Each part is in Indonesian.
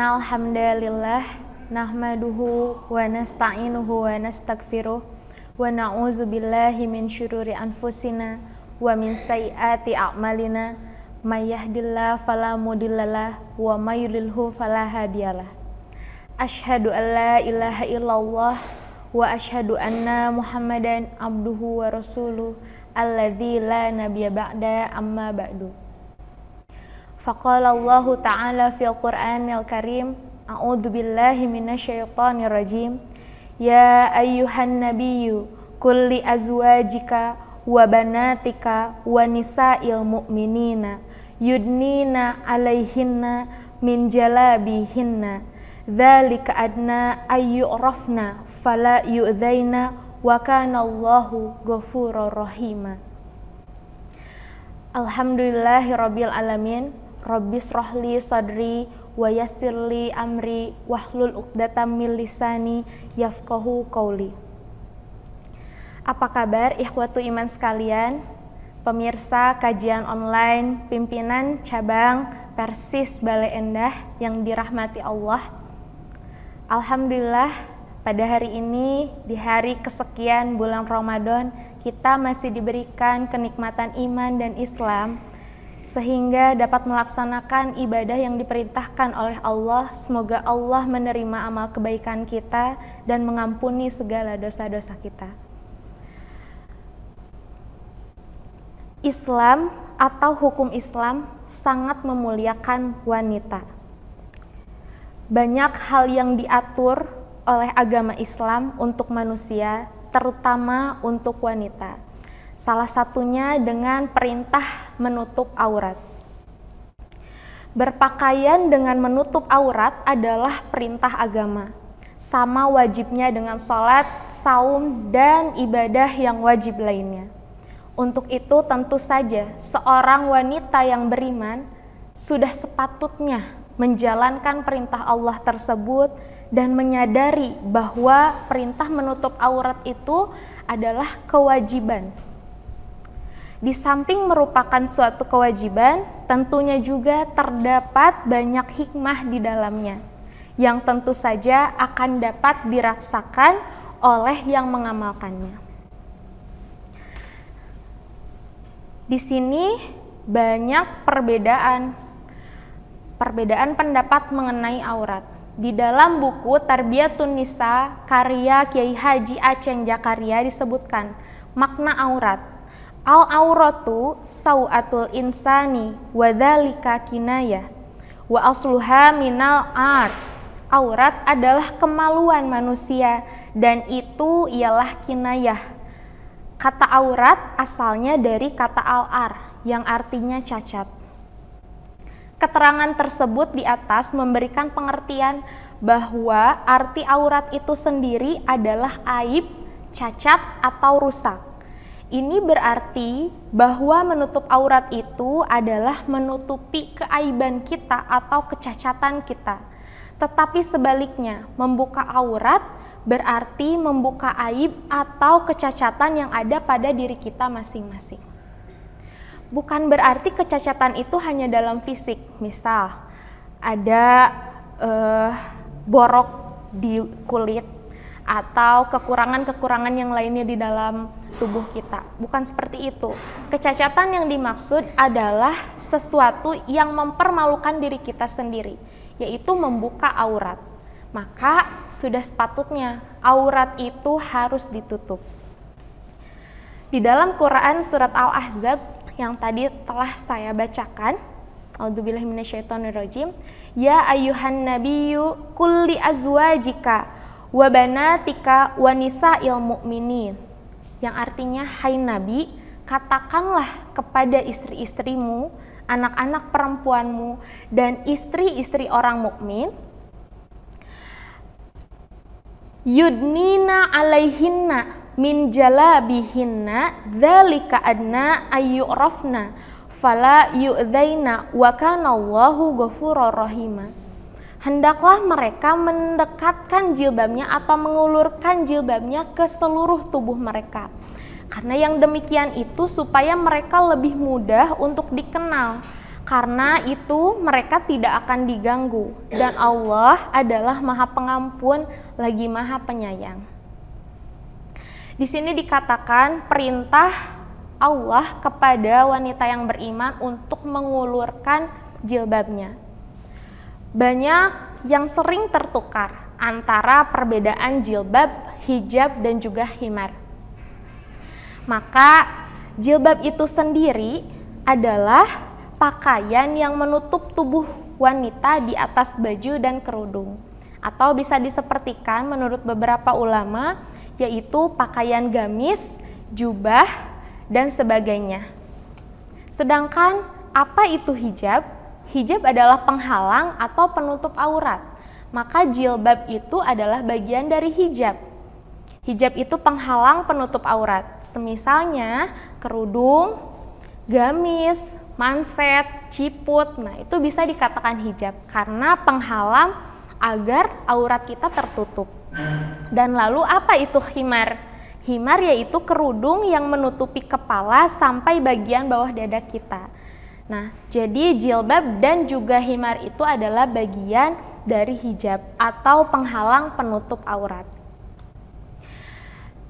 Innalhamdalillah nahmaduhu wa nasta'inuhu wa nastaghfiruh wa na'udzu billahi min syururi anfusina wa min sayyiati a'malina may yahdillah fala wa may yudlilhu fala hadiyalah an ilaha illallah wa asyhadu anna muhammadan abduhu wa rasuluh alladzi la nabiyya ba'da amma ba'du فقال الله تعالى في القرآن الكريم أعوذ بالله من الشيطان الرجيم يا أيها النبي قل لأزواجك وبناتك ونساء المؤمنين يدنين عليهن من جلابيهن ذلك أدنى أن يعرفن فلا يؤذين وكان الله غفورا رحيما Alhamdulillahi Rabbil Robis rohli Sodri Wayasirli amri wahlul uqdata milisani yafkohu kauli. Apa kabar ikhwatu iman sekalian? Pemirsa kajian online pimpinan cabang Persis Balai Endah yang dirahmati Allah. Alhamdulillah pada hari ini di hari kesekian bulan Ramadan kita masih diberikan kenikmatan iman dan Islam sehingga dapat melaksanakan ibadah yang diperintahkan oleh Allah. Semoga Allah menerima amal kebaikan kita dan mengampuni segala dosa-dosa kita. Islam atau hukum Islam sangat memuliakan wanita. Banyak hal yang diatur oleh agama Islam untuk manusia, terutama untuk wanita Salah satunya dengan perintah menutup aurat. Berpakaian dengan menutup aurat adalah perintah agama, sama wajibnya dengan sholat, saum, dan ibadah yang wajib lainnya. Untuk itu, tentu saja seorang wanita yang beriman sudah sepatutnya menjalankan perintah Allah tersebut dan menyadari bahwa perintah menutup aurat itu adalah kewajiban di samping merupakan suatu kewajiban, tentunya juga terdapat banyak hikmah di dalamnya yang tentu saja akan dapat dirasakan oleh yang mengamalkannya. Di sini banyak perbedaan perbedaan pendapat mengenai aurat. Di dalam buku Tarbiyatun Nisa karya Kiai Haji Aceng Jakaria disebutkan makna aurat Al auratu sawatul insani wa dzalika wa asluha minal ar. Aurat adalah kemaluan manusia dan itu ialah kinayah. Kata aurat asalnya dari kata al-ar yang artinya cacat. Keterangan tersebut di atas memberikan pengertian bahwa arti aurat itu sendiri adalah aib, cacat, atau rusak ini berarti bahwa menutup aurat itu adalah menutupi keaiban kita atau kecacatan kita. Tetapi sebaliknya, membuka aurat berarti membuka aib atau kecacatan yang ada pada diri kita masing-masing. Bukan berarti kecacatan itu hanya dalam fisik, misal ada uh, borok di kulit atau kekurangan-kekurangan yang lainnya di dalam tubuh kita. Bukan seperti itu. Kecacatan yang dimaksud adalah sesuatu yang mempermalukan diri kita sendiri, yaitu membuka aurat. Maka sudah sepatutnya aurat itu harus ditutup. Di dalam Quran surat Al-Ahzab yang tadi telah saya bacakan, A'udzubillahiminasyaitonirrojim. Ya ayuhan nabiyyu kulli azwajika wabana tika wanisa ilmu minin yang artinya hai nabi katakanlah kepada istri-istrimu anak-anak perempuanmu dan istri-istri orang mukmin yudnina alaihinna min jalabihinna dzalika adna ayyurafna fala yu'dzaina wa kana Allahu ghafurur rahimah hendaklah mereka mendekatkan jilbabnya atau mengulurkan jilbabnya ke seluruh tubuh mereka. Karena yang demikian itu supaya mereka lebih mudah untuk dikenal. Karena itu mereka tidak akan diganggu dan Allah adalah Maha Pengampun lagi Maha Penyayang. Di sini dikatakan perintah Allah kepada wanita yang beriman untuk mengulurkan jilbabnya banyak yang sering tertukar antara perbedaan jilbab, hijab, dan juga himar. Maka jilbab itu sendiri adalah pakaian yang menutup tubuh wanita di atas baju dan kerudung atau bisa disepertikan menurut beberapa ulama yaitu pakaian gamis, jubah, dan sebagainya. Sedangkan apa itu hijab? Hijab adalah penghalang atau penutup aurat. Maka jilbab itu adalah bagian dari hijab. Hijab itu penghalang penutup aurat. Semisalnya kerudung, gamis, manset, ciput. Nah, itu bisa dikatakan hijab karena penghalang agar aurat kita tertutup. Dan lalu apa itu khimar? Himar yaitu kerudung yang menutupi kepala sampai bagian bawah dada kita. Nah, jadi jilbab dan juga himar itu adalah bagian dari hijab atau penghalang penutup aurat.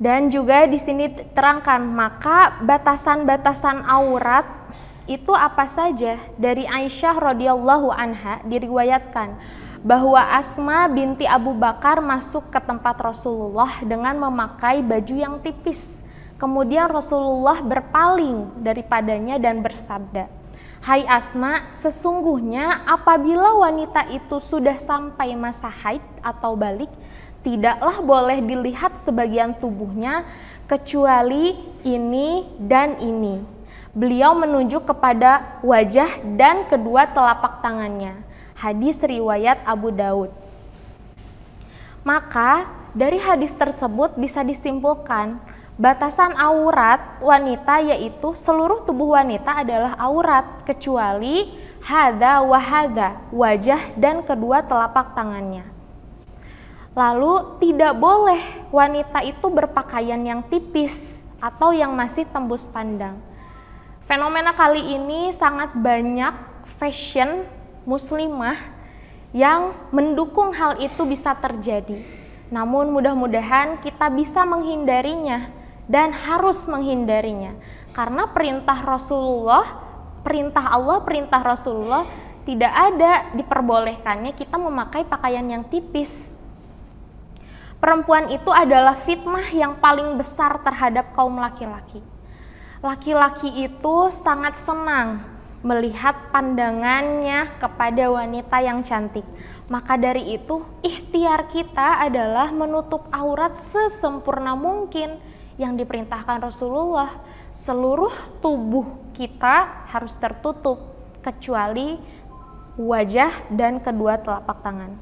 Dan juga di sini terangkan, maka batasan-batasan aurat itu apa saja? Dari Aisyah radhiyallahu anha diriwayatkan bahwa Asma binti Abu Bakar masuk ke tempat Rasulullah dengan memakai baju yang tipis. Kemudian Rasulullah berpaling daripadanya dan bersabda, Hai Asma, sesungguhnya apabila wanita itu sudah sampai masa haid atau balik, tidaklah boleh dilihat sebagian tubuhnya kecuali ini dan ini. Beliau menunjuk kepada wajah dan kedua telapak tangannya. Hadis riwayat Abu Daud. Maka dari hadis tersebut bisa disimpulkan Batasan aurat wanita yaitu seluruh tubuh wanita adalah aurat kecuali hada wahada, wajah dan kedua telapak tangannya. Lalu tidak boleh wanita itu berpakaian yang tipis atau yang masih tembus pandang. Fenomena kali ini sangat banyak fashion muslimah yang mendukung hal itu bisa terjadi. Namun mudah-mudahan kita bisa menghindarinya dan harus menghindarinya. Karena perintah Rasulullah, perintah Allah, perintah Rasulullah tidak ada diperbolehkannya kita memakai pakaian yang tipis. Perempuan itu adalah fitnah yang paling besar terhadap kaum laki-laki. Laki-laki itu sangat senang melihat pandangannya kepada wanita yang cantik. Maka dari itu, ikhtiar kita adalah menutup aurat sesempurna mungkin yang diperintahkan Rasulullah, seluruh tubuh kita harus tertutup kecuali wajah dan kedua telapak tangan.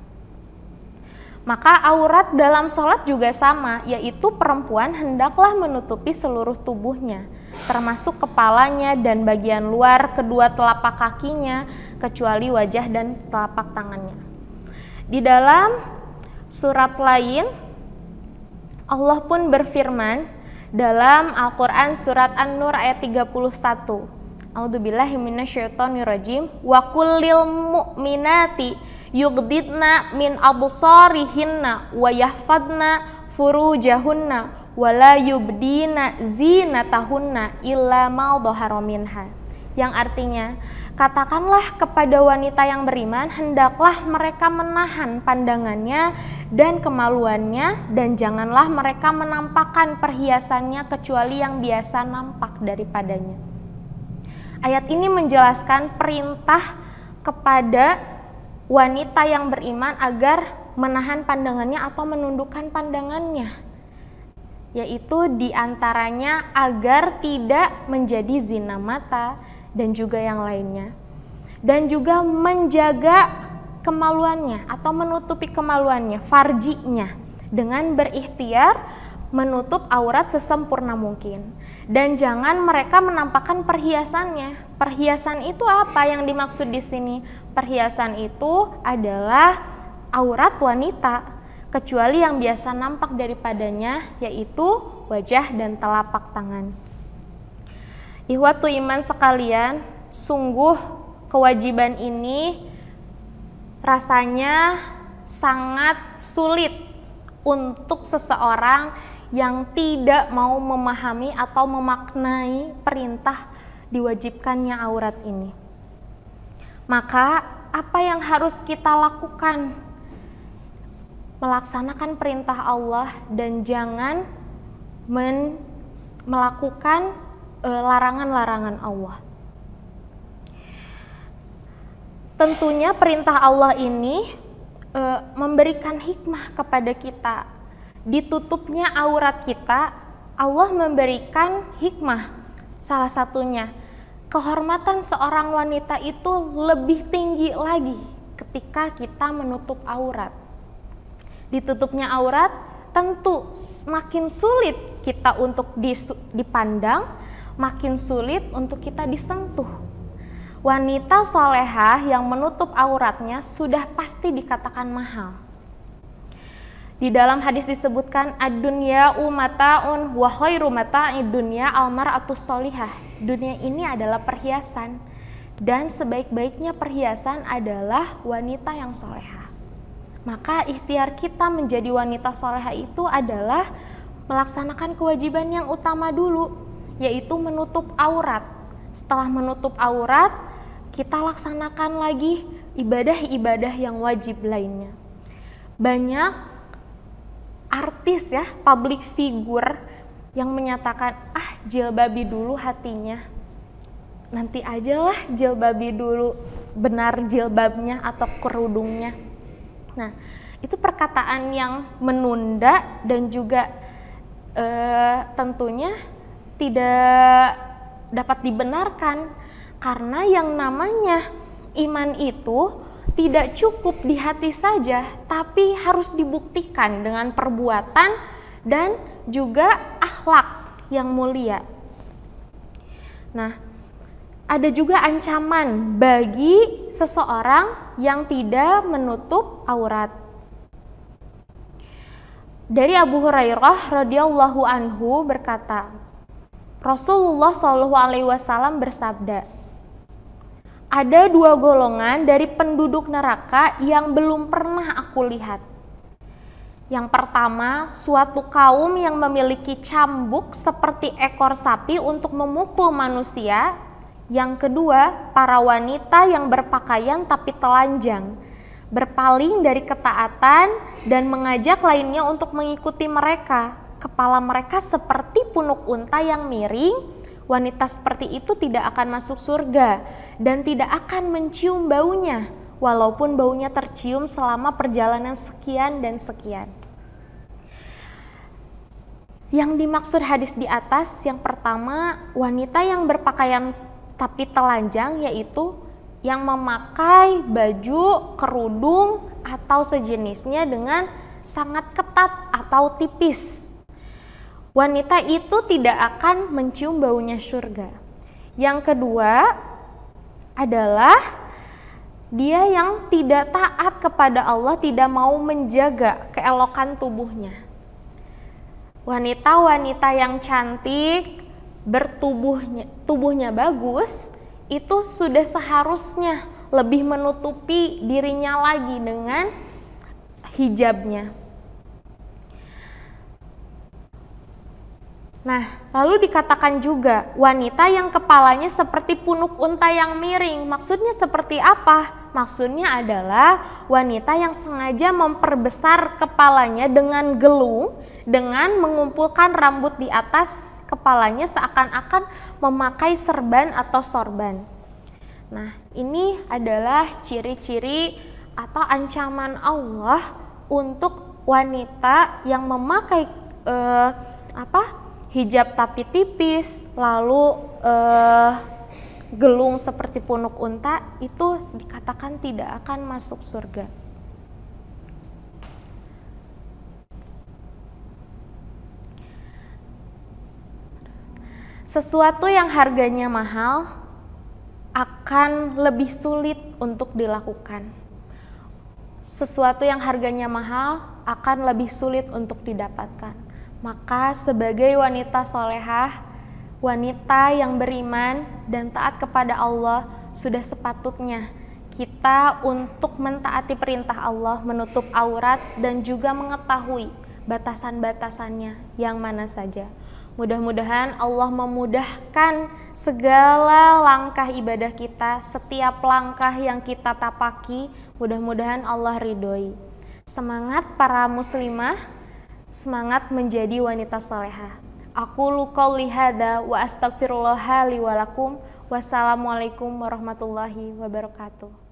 Maka aurat dalam sholat juga sama, yaitu perempuan hendaklah menutupi seluruh tubuhnya, termasuk kepalanya dan bagian luar kedua telapak kakinya, kecuali wajah dan telapak tangannya. Di dalam surat lain, Allah pun berfirman, dalam Al-Qur'an surat An-Nur ayat 31. A'udzubillahiminasyaitonirrajim wa kullil mu'minati yugdidna min absarihinna wa yahfadna furujahunna wala yubdina zinatahunna illa ma dhahara minha yang artinya katakanlah kepada wanita yang beriman hendaklah mereka menahan pandangannya dan kemaluannya dan janganlah mereka menampakkan perhiasannya kecuali yang biasa nampak daripadanya. Ayat ini menjelaskan perintah kepada wanita yang beriman agar menahan pandangannya atau menundukkan pandangannya yaitu diantaranya agar tidak menjadi zina mata, dan juga yang lainnya. Dan juga menjaga kemaluannya atau menutupi kemaluannya, farjinya dengan berikhtiar menutup aurat sesempurna mungkin. Dan jangan mereka menampakkan perhiasannya. Perhiasan itu apa yang dimaksud di sini? Perhiasan itu adalah aurat wanita kecuali yang biasa nampak daripadanya yaitu wajah dan telapak tangan. Ihwatu iman sekalian, sungguh kewajiban ini rasanya sangat sulit untuk seseorang yang tidak mau memahami atau memaknai perintah diwajibkannya aurat ini. Maka, apa yang harus kita lakukan? Melaksanakan perintah Allah dan jangan melakukan Eh, larangan-larangan Allah. Tentunya perintah Allah ini uh, memberikan hikmah kepada kita. Ditutupnya aurat kita, Allah memberikan hikmah. Salah satunya, kehormatan seorang wanita itu lebih tinggi lagi ketika kita menutup aurat. Ditutupnya aurat tentu semakin sulit kita untuk dipandang, makin sulit untuk kita disentuh. Wanita solehah yang menutup auratnya sudah pasti dikatakan mahal. Di dalam hadis disebutkan ad-dunya umataun wa rumata idunya dunya atau solihah. Dunia ini adalah perhiasan dan sebaik-baiknya perhiasan adalah wanita yang solehah. Maka ikhtiar kita menjadi wanita solehah itu adalah melaksanakan kewajiban yang utama dulu, yaitu menutup aurat. Setelah menutup aurat, kita laksanakan lagi ibadah-ibadah yang wajib lainnya. Banyak artis ya, public figure yang menyatakan, ah jilbabi dulu hatinya. Nanti ajalah jilbabi dulu benar jilbabnya atau kerudungnya. Nah, itu perkataan yang menunda dan juga e, tentunya tidak dapat dibenarkan karena yang namanya iman itu tidak cukup di hati saja tapi harus dibuktikan dengan perbuatan dan juga akhlak yang mulia. Nah, ada juga ancaman bagi seseorang yang tidak menutup aurat. Dari Abu Hurairah radhiyallahu anhu berkata, Rasulullah Shallallahu Alaihi Wasallam bersabda, ada dua golongan dari penduduk neraka yang belum pernah aku lihat. Yang pertama, suatu kaum yang memiliki cambuk seperti ekor sapi untuk memukul manusia. Yang kedua, para wanita yang berpakaian tapi telanjang, berpaling dari ketaatan dan mengajak lainnya untuk mengikuti mereka kepala mereka seperti punuk unta yang miring, wanita seperti itu tidak akan masuk surga dan tidak akan mencium baunya, walaupun baunya tercium selama perjalanan sekian dan sekian. Yang dimaksud hadis di atas, yang pertama, wanita yang berpakaian tapi telanjang, yaitu yang memakai baju, kerudung, atau sejenisnya dengan sangat ketat atau tipis wanita itu tidak akan mencium baunya surga. Yang kedua adalah dia yang tidak taat kepada Allah, tidak mau menjaga keelokan tubuhnya. Wanita-wanita yang cantik, bertubuhnya tubuhnya bagus, itu sudah seharusnya lebih menutupi dirinya lagi dengan hijabnya Nah, lalu dikatakan juga wanita yang kepalanya seperti punuk unta yang miring. Maksudnya seperti apa? Maksudnya adalah wanita yang sengaja memperbesar kepalanya dengan gelung dengan mengumpulkan rambut di atas kepalanya seakan-akan memakai serban atau sorban. Nah, ini adalah ciri-ciri atau ancaman Allah untuk wanita yang memakai eh, apa? hijab tapi tipis, lalu uh, gelung seperti punuk unta itu dikatakan tidak akan masuk surga. Sesuatu yang harganya mahal akan lebih sulit untuk dilakukan. Sesuatu yang harganya mahal akan lebih sulit untuk didapatkan maka sebagai wanita solehah, wanita yang beriman dan taat kepada Allah sudah sepatutnya kita untuk mentaati perintah Allah menutup aurat dan juga mengetahui batasan-batasannya yang mana saja. Mudah-mudahan Allah memudahkan segala langkah ibadah kita, setiap langkah yang kita tapaki, mudah-mudahan Allah ridhoi. Semangat para muslimah Semangat menjadi wanita soleha. Aku lukau lihada wa astagfirullah walakum. Wassalamualaikum warahmatullahi wabarakatuh.